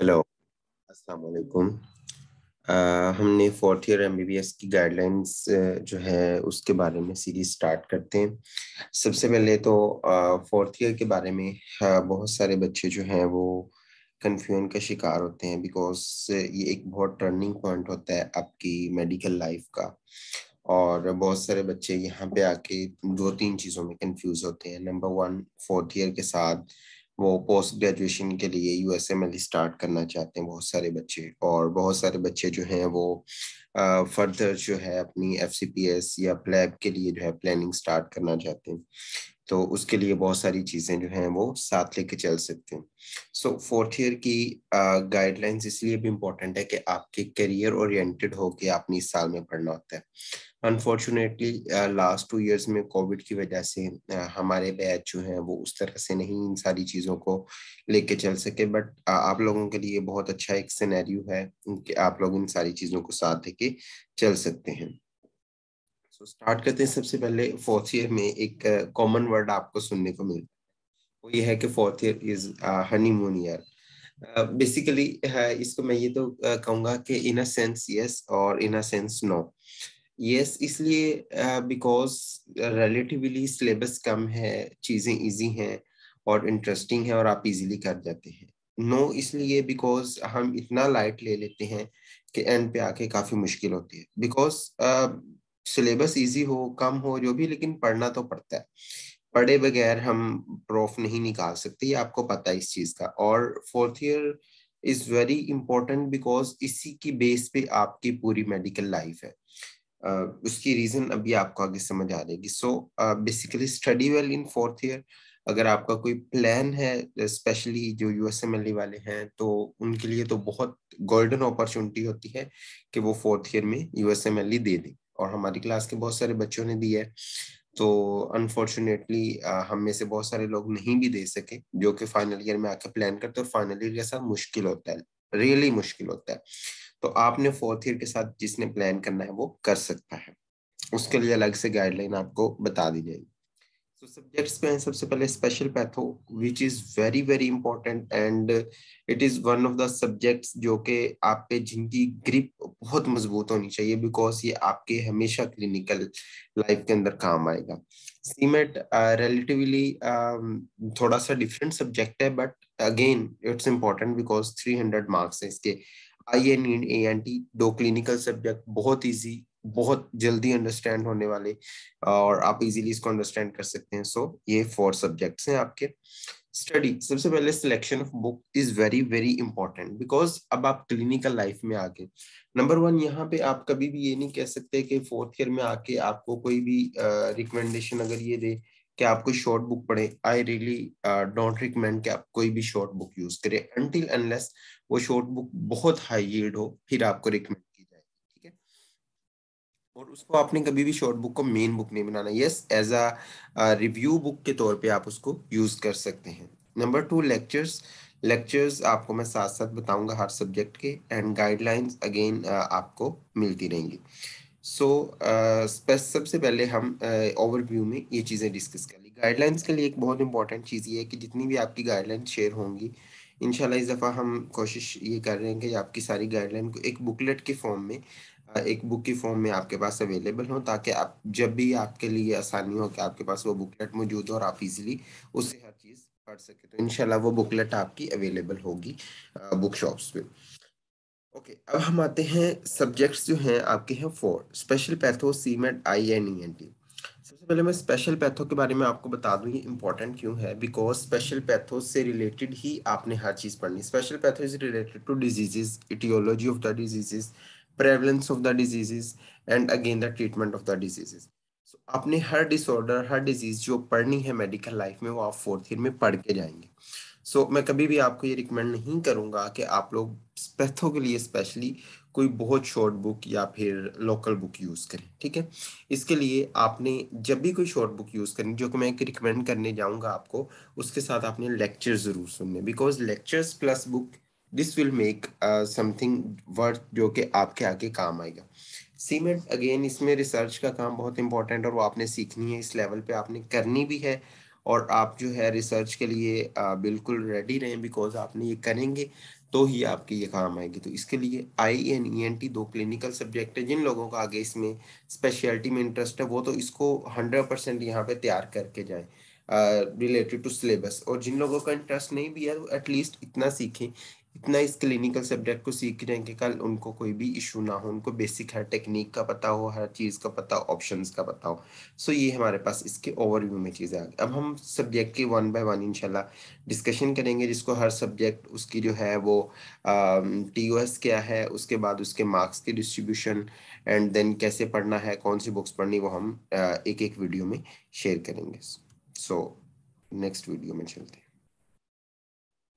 hello अस्सलाम वालेकुम हमने फोर्थ ईयर एमबीबीएस की गाइडलाइंस uh, जो है उसके बारे में सीरीज स्टार्ट करते हैं सबसे पहले तो फोर्थ uh, ईयर के बारे में uh, बहुत सारे बच्चे जो हैं वो कन्फ्यूजन का शिकार होते हैं बिकॉज ये एक बहुत टर्निंग पॉइंट होता है आपकी मेडिकल लाइफ का और बहुत सारे बच्चे यहाँ पे आके दो तीन चीज़ों में कन्फ्यूज़ होते हैं नंबर वन फोर्थ ईयर के साथ वो पोस्ट ग्रेजुएशन के लिए यू स्टार्ट e करना चाहते हैं बहुत सारे बच्चे और बहुत सारे बच्चे जो हैं वो फर्दर जो है अपनी एफ या प्लेब के लिए जो है प्लानिंग स्टार्ट करना चाहते हैं तो उसके लिए बहुत सारी चीज़ें जो हैं वो साथ लेके चल सकते हैं सो फोर्थ ईयर की गाइडलाइंस इसलिए भी इम्पोर्टेंट है कि आपके करियर ओरिएंटेड के आपने इस साल में पढ़ना होता है अनफॉर्चुनेटली लास्ट टू ईयर्स में कोविड की वजह से uh, हमारे बैच जो हैं वो उस तरह से नहीं इन सारी चीज़ों को लेके चल सके बट uh, आप लोगों के लिए बहुत अच्छा एक सिनेरियो है कि आप लोग इन सारी चीज़ों को साथ लेके चल सकते हैं सो स्टार्ट करते हैं सबसे पहले फोर्थ ईयर में एक कॉमन uh, वर्ड आपको सुनने को मिलता है वो ये है कि fourth year is honeymoon year basically इसको मैं ये तो uh, कहूँगा कि इन अ सेंस यस और in a sense no yes इसलिए बिकॉज रिलेटिवली सिलेबस कम है चीज़ें इजी हैं और इंटरेस्टिंग है और आप इजीली कर जाते हैं नो no, इसलिए बिकॉज हम इतना लाइट ले लेते हैं कि एंड पे आके काफ़ी मुश्किल होती है बिकॉज सिलेबस इजी हो कम हो जो भी लेकिन पढ़ना तो पड़ता है पढ़े बगैर हम प्रोफ नहीं निकाल सकते ये आपको पता है इस चीज का और fourth year is very important because इसी की बेस पे आपकी पूरी मेडिकल लाइफ है uh, उसकी रीजन अभी आपको आगे समझ आ जाएगी so basically study well in fourth year अगर आपका कोई प्लान है स्पेशली जो यूएसएमएलई e वाले हैं तो उनके लिए तो बहुत गोल्डन अपॉर्चुनिटी होती है कि वो फोर्थ ईयर में यूएसएमएलई e दे दें और हमारी क्लास के बहुत सारे बच्चों ने दी है तो अनफॉर्चुनेटली हम में से बहुत सारे लोग नहीं भी दे सके जो कि फाइनल ईयर में आके प्लान करते और फाइनल ईयर के साथ मुश्किल होता है रियली really मुश्किल होता है तो आपने फोर्थ ईयर के साथ जिसने प्लान करना है वो कर सकता है उसके लिए अलग से गाइडलाइन आपको बता दी जाएगी तो सब्जेक्ट्स पे हैं सबसे पहले special patho which is very very important and it is one of the subjects जो के आप पे जिनकी ग्रिप बहुत मजबूत होनी चाहिए बिकॉज ये आपके हमेशा क्लिनिकल लाइफ के अंदर काम आएगा सीमेट रिलेटिवली uh, uh, थोड़ा सा डिफरेंट सब्जेक्ट है but again it's important because three hundred marks है इसके eye and in A N T दो क्लिनिकल सब्जेक्ट बहुत ईजी बहुत जल्दी अंडरस्टैंड होने वाले और आप इजीली इसको अंडरस्टैंड कर सकते हैं सो so, ये फोर सब्जेक्ट्स हैं आपके स्टडी सबसे पहले selection of book is very very important because अब आप क्लिनिकल लाइफ में आके नंबर वन यहाँ पे आप कभी भी ये नहीं कह सकते कि फोर्थ ईयर में आके आपको कोई भी रिकमेंडेशन uh, अगर ये दे कि आपको शॉर्ट बुक पढ़े आई रियली डोंट रिकमेंड कि आप कोई भी शॉर्ट बुक यूज करें अनटिल अनलेस वो शॉर्ट बुक बहुत हाई यील्ड हो फिर आपको रिकमेंड और उसको आपने कभी भी शॉर्ट बुक को मेन बुक नहीं बनाना yes as a review book के तौर पे आप उसको यूज कर सकते हैं नंबर टू लेक्चर्स लेक्चर्स आपको मैं साथ साथ बताऊंगा हर सब्जेक्ट के एंड गाइडलाइंस अगेन आपको मिलती रहेंगी सो so, uh, सबसे पहले हम ओवरव्यू uh, में ये चीज़ें डिस्कस कर ली गाइडलाइंस के लिए एक बहुत इंपॉर्टेंट चीज़ ये है कि जितनी भी आपकी गाइडलाइन शेयर होंगी इनशाला इस दफ़ा हम कोशिश ये कर रहे हैं कि आपकी सारी गाइडलाइन को एक बुकलेट के फॉर्म में एक बुक की फॉर्म में आपके पास अवेलेबल हो ताकि आप जब भी आपके लिए आसानी हो कि आपके पास वो बुकलेट मौजूद हो और आप इजीली उससे हर चीज़ पढ़ सके तो इनशाला वो बुकलेट आपकी अवेलेबल होगी बुक शॉप्स पे ओके अब हम आते हैं सब्जेक्ट्स जो हैं आपके हैं फोर स्पेशल पैथो सीमेंट eye and E N T सबसे पहले मैं स्पेशल पैथो के बारे में आपको बता दूँ ये इंपॉर्टेंट क्यों है बिकॉज स्पेशल पैथो से रिलेटेड ही आपने हर चीज़ पढ़नी special patho is related to diseases etiology of the diseases prevalence of the diseases and again the treatment of the diseases so आपने हर डिसऑर्डर हर डिजीज जो पढ़नी है मेडिकल लाइफ में वो आप फोर्थ ईयर में पढ़ के जाएंगे सो so, मैं कभी भी आपको ये रिकमेंड नहीं करूँगा कि आप लोग पैथों के लिए स्पेशली कोई बहुत शॉर्ट बुक या फिर लोकल बुक यूज़ करें ठीक है इसके लिए आपने जब भी कोई शॉर्ट बुक यूज़ करें जो कि मैं एक रिकमेंड करने जाऊँगा आपको उसके साथ आपने लेक्चर ज़रूर सुनने because lectures plus book this will make something worth जो कि आपके आगे काम आएगा सीमेंट अगेन इसमें रिसर्च का काम बहुत इंपॉर्टेंट और वो आपने सीखनी है इस लेवल पे आपने करनी भी है और आप जो है रिसर्च के लिए आ, uh, बिल्कुल रेडी रहें बिकॉज आपने ये करेंगे तो ही आपके ये काम आएगी तो इसके लिए eye and E N T दो क्लिनिकल सब्जेक्ट है जिन लोगों का आगे इसमें स्पेशलिटी में इंटरेस्ट है वो तो इसको हंड्रेड परसेंट यहाँ पे तैयार करके जाए रिलेटेड टू सिलेबस और जिन लोगों का इंटरेस्ट नहीं भी है एटलीस्ट इतना सीखें इतना इस क्लिनिकल सब्जेक्ट को सीख रहे हैं कि कल उनको कोई भी इशू ना हो उनको बेसिक हर टेक्निक का पता हो हर चीज़ का पता हो ऑप्शन का पता हो सो ये हमारे पास इसके ओवरव्यू में चीज़ें आ गई अब हम सब्जेक्ट के वन बाय वन इनशाला डिस्कशन करेंगे जिसको हर सब्जेक्ट उसकी जो है वो टी क्या है उसके बाद उसके मार्क्स की डिस्ट्रीब्यूशन एंड देन कैसे पढ़ना है कौन सी बुक्स पढ़नी वो हम एक एक वीडियो में शेयर करेंगे सो नेक्स्ट वीडियो में चलते हैं